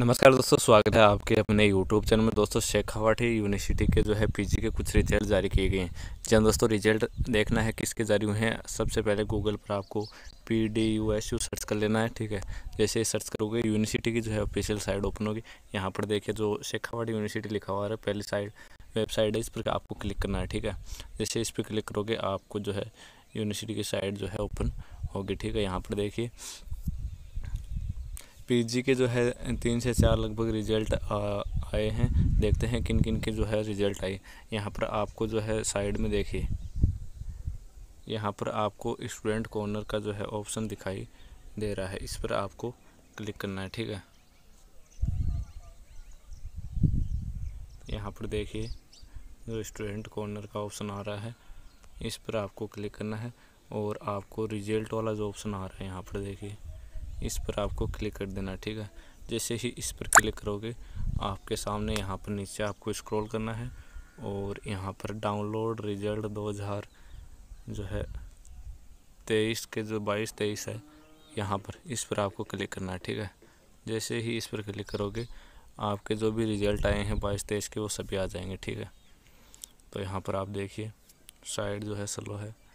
नमस्कार दोस्तों स्वागत है आपके अपने YouTube चैनल में दोस्तों शेखावाटी यूनिवर्सिटी के जो है पीजी के कुछ रिजल्ट जारी किए गए हैं जहाँ दोस्तों रिजल्ट देखना है किसके जारी हुए हैं सबसे पहले गूगल पर आपको P D U S U search कर लेना है ठीक है जैसे सर्च करोगे यूनिवर्सिटी की जो है ऑफिशियल साइट ओपन होगी यहाँ पर देखिए जो शेखावाटी यूनिवर्सिटी लिखा हुआ है पहली साइड वेबसाइट है इस पर आपको क्लिक करना है ठीक है जैसे इस पर क्लिक करोगे आपको जो है यूनिवर्सिटी की साइट जो है ओपन होगी ठीक है यहाँ पर देखिए पीजी के जो है तीन से चार लगभग रिजल्ट आए हैं देखते हैं किन किन के जो है रिजल्ट आए यहाँ पर आपको जो है साइड में देखिए यहाँ पर आपको स्टूडेंट कॉर्नर का जो है ऑप्शन दिखाई दे रहा है इस पर आपको क्लिक करना है ठीक है यहाँ पर देखिए जो स्टूडेंट कॉर्नर का ऑप्शन आ रहा है इस पर आपको क्लिक करना है और आपको रिजल्ट वाला जो ऑप्शन आ रहा है यहाँ पर देखिए इस पर आपको क्लिक कर देना ठीक है जैसे ही इस पर क्लिक करोगे आपके सामने यहाँ पर नीचे आपको स्क्रॉल करना है और यहाँ पर डाउनलोड रिजल्ट 2000 जो है तेईस के जो बाईस तेईस है यहाँ पर इस पर आपको क्लिक करना है ठीक है जैसे ही इस पर क्लिक करोगे आपके जो भी रिज़ल्ट आए हैं बाईस तेईस के वो सभी आ जाएंगे ठीक है तो यहाँ पर आप देखिए साइड जो है स्लो है